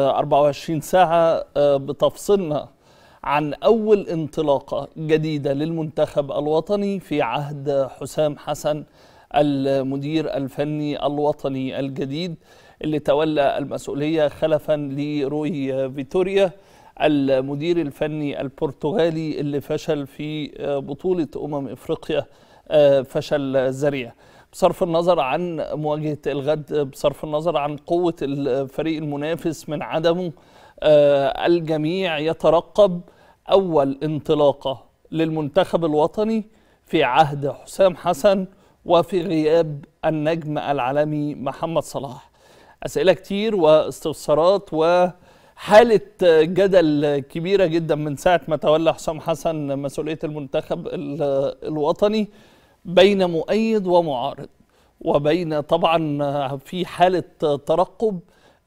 24 آه، ساعة آه، بتفصلنا عن أول انطلاقة جديدة للمنتخب الوطني في عهد حسام حسن المدير الفني الوطني الجديد اللي تولى المسؤولية خلفا لروي فيتوريا المدير الفني البرتغالي اللي فشل في آه، بطولة أمم إفريقيا فشل ذريع بصرف النظر عن مواجهه الغد بصرف النظر عن قوه الفريق المنافس من عدمه آه، الجميع يترقب اول انطلاقه للمنتخب الوطني في عهد حسام حسن وفي غياب النجم العالمي محمد صلاح اسئله كتير واستفسارات وحاله جدل كبيره جدا من ساعه ما تولى حسام حسن مسؤوليه المنتخب الوطني بين مؤيد ومعارض وبين طبعا في حالة ترقب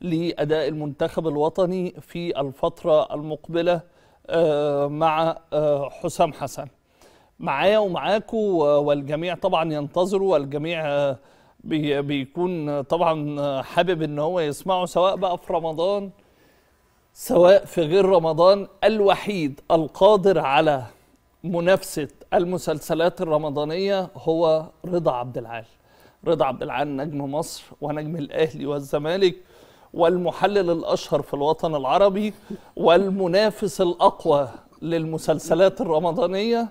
لأداء المنتخب الوطني في الفترة المقبلة آه، مع آه، حسام حسن معايا ومعاكم والجميع طبعا ينتظروا والجميع آه، بيكون طبعا حابب ان هو يسمعه سواء بقى في رمضان سواء في غير رمضان الوحيد القادر على منافسه المسلسلات الرمضانية هو رضا عبد العال رضا عبد العال نجم مصر ونجم الأهلي والزمالك والمحلل الأشهر في الوطن العربي والمنافس الأقوى للمسلسلات الرمضانية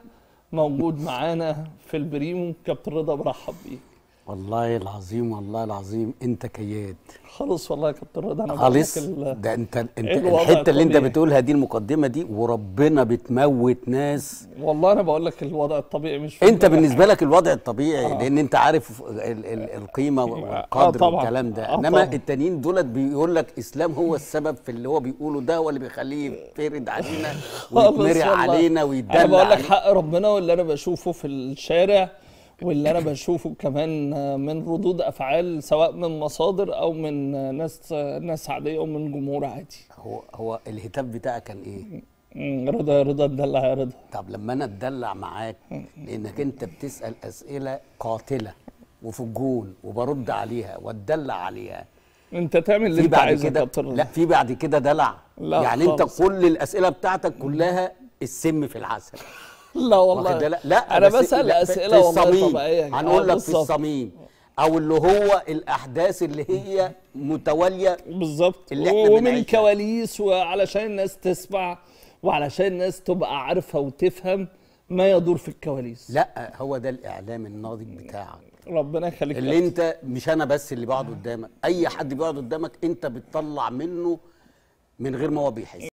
موجود معانا في البريمو كابتن رضا برحب بيه والله العظيم والله العظيم انت كياد خالص والله يا كابتن رضا انا خالص ده انت انت إيه الحته اللي انت بتقولها دي المقدمه دي وربنا بتموت ناس والله انا بقول لك الوضع الطبيعي مش انت بالنسبه لك الوضع الطبيعي آه. لان انت عارف ال ال القيمه آه، والقدر آه والكلام ده آه، انما آه التانيين دولت بيقول لك اسلام هو السبب في اللي هو بيقوله ده هو اللي بيخليه يفرد علينا ويتمرع علينا ويتدلع انا بقول لك حق ربنا واللي انا بشوفه في الشارع واللي انا بشوفه كمان من ردود افعال سواء من مصادر او من ناس ناس عاديه او من جمهور عادي هو هو الهتاف بتاعك كان ايه رضا يا رضا اتدلع يا رضا طب لما انا اتدلع معاك لانك انت بتسال اسئله قاتله وفي الجون وبرد عليها واتدلع عليها انت تعمل اللي انت عايزه كده لا في بعد كده دلع لا يعني خالص. انت كل الاسئله بتاعتك كلها السم في العسل لا والله لا, لا انا بسال اسئله والله طبيعيه هنقول لك في الصميم او اللي هو الاحداث اللي هي متواليه بالظبط ومن كواليس وعلشان الناس تسمع وعلشان الناس تبقى عارفه وتفهم ما يدور في الكواليس لا هو ده الاعلام الناضج بتاعك ربنا يخليك اللي انت مش انا بس اللي بقعد قدامك اي حد بيقعد قدامك انت بتطلع منه من غير ما هو بيحس